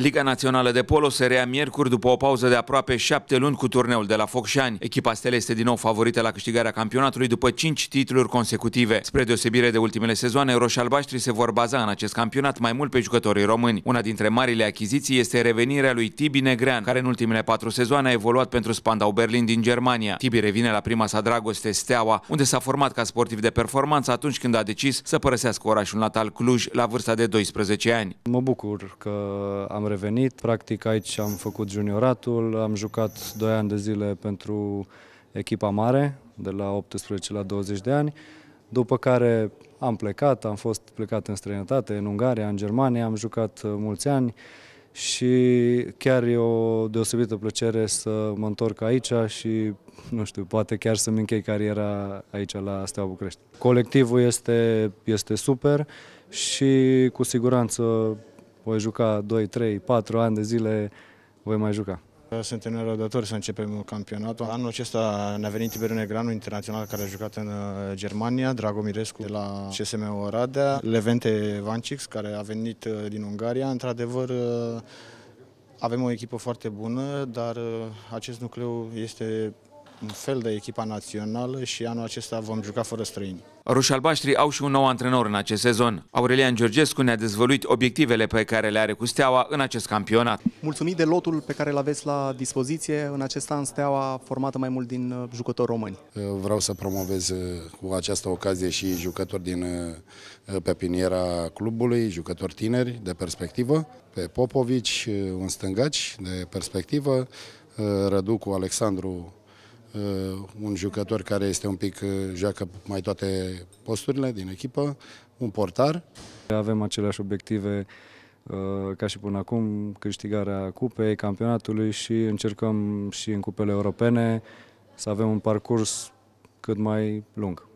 Liga Națională de Polo se rea miercuri după o pauză de aproape șapte luni cu turneul de la Focșani. Echipa Stele este din nou favorită la câștigarea campionatului după cinci titluri consecutive. Spre deosebire de ultimele sezoane, roșalbaștri se vor baza în acest campionat mai mult pe jucătorii români. Una dintre marile achiziții este revenirea lui Tibi Negrean, care în ultimele patru sezoane a evoluat pentru Spandau Berlin din Germania. Tibi revine la prima sa dragoste, Steaua, unde s-a format ca sportiv de performanță atunci când a decis să părăsească orașul natal Cluj la vârsta de 12 ani. Mă bucur că am revenit. Practic aici am făcut junioratul, am jucat 2 ani de zile pentru echipa mare, de la 18 la 20 de ani, după care am plecat, am fost plecat în străinătate, în Ungaria, în Germania, am jucat uh, mulți ani și chiar e o deosebită plăcere să mă întorc aici și, nu știu, poate chiar să-mi închei cariera aici la Steaua București. Colectivul este, este super și cu siguranță voi juca 2, 3, 4 ani de zile, voi mai juca. Suntem nerăbdători să începem campionatul. Anul acesta ne-a venit Tiberiu Negranu, internațional care a jucat în uh, Germania, Dragomirescu de la CSM Oradea, Levente Vancix, care a venit uh, din Ungaria. Într-adevăr, uh, avem o echipă foarte bună, dar acest nucleu este un fel de echipa națională și anul acesta vom juca fără străini. Rușalbaștrii au și un nou antrenor în acest sezon. Aurelian Georgescu ne-a dezvăluit obiectivele pe care le are cu Steaua în acest campionat. Mulțumit de lotul pe care îl aveți la dispoziție. În acest an Steaua formată mai mult din uh, jucători români. Vreau să promovez uh, cu această ocazie și jucători din uh, pepiniera clubului, jucători tineri de perspectivă, pe Popovici, un stângaci de perspectivă, Răducu Alexandru Uh, un jucător care este un pic, uh, joacă mai toate posturile din echipă, un portar. Avem aceleași obiective uh, ca și până acum, câștigarea cupei, campionatului și încercăm și în cupele europene să avem un parcurs cât mai lung.